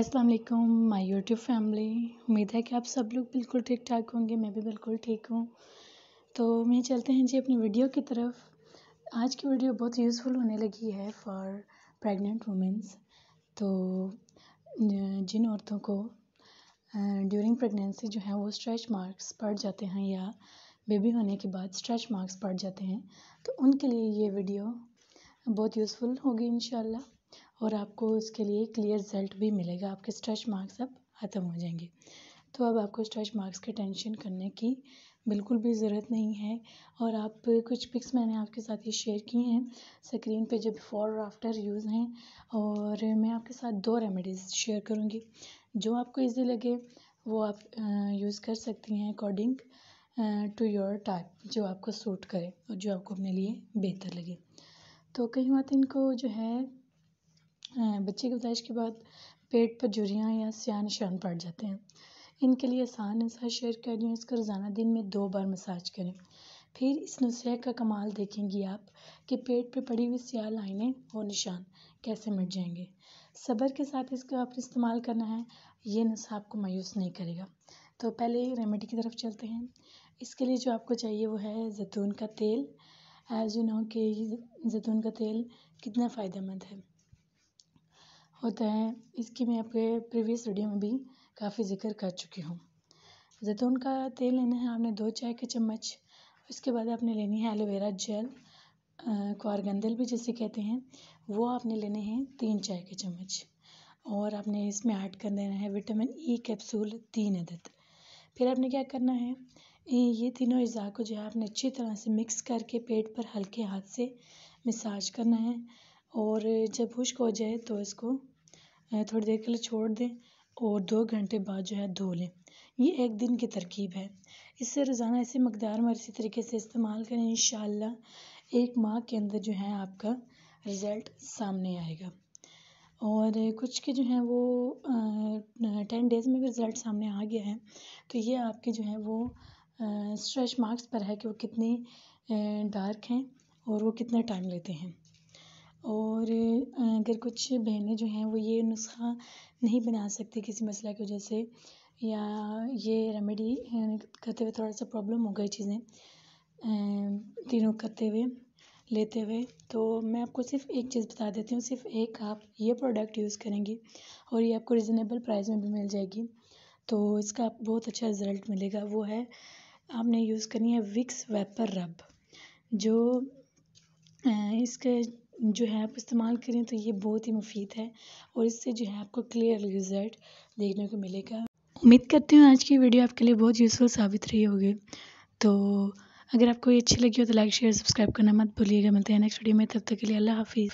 अस्सलाम वालेकुम my YouTube family उम्मीद है कि आप सब लोग बिल्कुल ठीक ठाक होंगे मैं भी बिल्कुल ठीक हूँ तो मैं चलते हैं जी अपनी वीडियो की तरफ आज की वीडियो बहुत यूज़फुल होने लगी है फॉर प्रेग्नेंट वुमेंस तो जिन औरतों को ड्यूरिंग प्रेगनेंसी जो है वो स्ट्रेच मार्क्स पड़ जाते हैं या बेबी होने के बाद स्ट्रेच मार्क्स पड़ जाते हैं तो उनके लिए ये वीडियो बहुत यूज़फुल होगी इन और आपको उसके लिए क्लियर रिज़ल्ट भी मिलेगा आपके स्ट्रेच मार्क्स अब ख़त्म हो जाएंगे तो अब आपको स्ट्रेच मार्क्स की टेंशन करने की बिल्कुल भी ज़रूरत नहीं है और आप कुछ पिक्स मैंने आपके साथ ये शेयर किए हैं स्क्रीन पे जो बिफ़ोर और आफ्टर यूज़ हैं और मैं आपके साथ दो रेमेडीज़ शेयर करूँगी जो आपको इजी लगे वो आप यूज़ कर सकती हैं अकॉर्डिंग टू योर टाइप जो आपको सूट करे और जो आपको अपने लिए बेहतर लगे तो कई बात इनको जो है बच्चे की पैदाइश के बाद पेट पर झुरियाँ या स्याह निशान पड़ जाते हैं इनके लिए आसान नुस्खा शेयर कर रही हूँ इसका रोज़ाना दिन में दो बार मसाज करें फिर इस नुस्खे का कमाल देखेंगी आप कि पेट पर पड़ी हुई स्याह लाइनें और निशान कैसे मिट जाएंगे सब्र के साथ इसका आपने इस्तेमाल करना है ये नुस्खा आपको मायूस नहीं करेगा तो पहले रेमेडी की तरफ चलते हैं इसके लिए जो आपको चाहिए वो है जैतून का तेल एज़ यू नो कि जैतून का तेल कितना फ़ायदेमंद है होता है इसकी मैं आपके प्रीवियस वीडियो में भी काफ़ी जिक्र कर चुकी हूँ जैतून का तेल लेना है आपने दो चाय के चम्मच उसके बाद आपने लेनी है एलोवेरा जेल क्वारगंदल भी जिसे कहते हैं वो आपने लेने हैं तीन चाय के चम्मच और आपने इसमें ऐड कर देना है विटामिन ई कैप्सूल तीन अदद फिर आपने क्या करना है ये तीनों अज़ा को जो है आपने अच्छी तरह से मिक्स करके पेट पर हल्के हाथ से मिसाज करना है और जब खुश्क हो जाए तो इसको थोड़ी देर के लिए छोड़ दें और दो घंटे बाद जो है धो लें ये एक दिन की तरकीब है इससे रोज़ाना ऐसे मकदार में इसी तरीके से इस्तेमाल करें इन एक माह के अंदर जो है आपका रिज़ल्ट सामने आएगा और कुछ के जो हैं वो टेन डेज़ में भी रिज़ल्ट सामने आ गया है तो ये आपके जो है वो स्ट्रेच मार्क्स पर है कि वो कितने डार्क हैं और वो कितना टाइम लेते हैं और अगर कुछ बहनें जो हैं वो ये नुस्खा नहीं बना सकती किसी मसला की वजह से या ये रेमेडी करते हुए थोड़ा सा प्रॉब्लम हो गई चीज़ें तीनों करते हुए लेते हुए तो मैं आपको सिर्फ एक चीज़ बता देती हूँ सिर्फ एक आप ये प्रोडक्ट यूज़ करेंगी और ये आपको रिजनेबल प्राइस में भी मिल जाएगी तो इसका बहुत अच्छा रिज़ल्ट मिलेगा वो है आपने यूज़ करनी है विक्स वेपर रब जो इसके जो है आप इस्तेमाल करें तो ये बहुत ही मुफीद है और इससे जो है आपको क्लियर रिज़ल्ट देखने को मिलेगा उम्मीद करती हूँ आज की वीडियो आपके लिए बहुत यूज़फुल साबित रही होगी तो अगर आपको ये अच्छी लगी हो तो लाइक शेयर सब्सक्राइब करना मत भूलिएगा मिलते हैं नेक्स्ट वीडियो में तब तक के लिए अल्लाह हाफिज़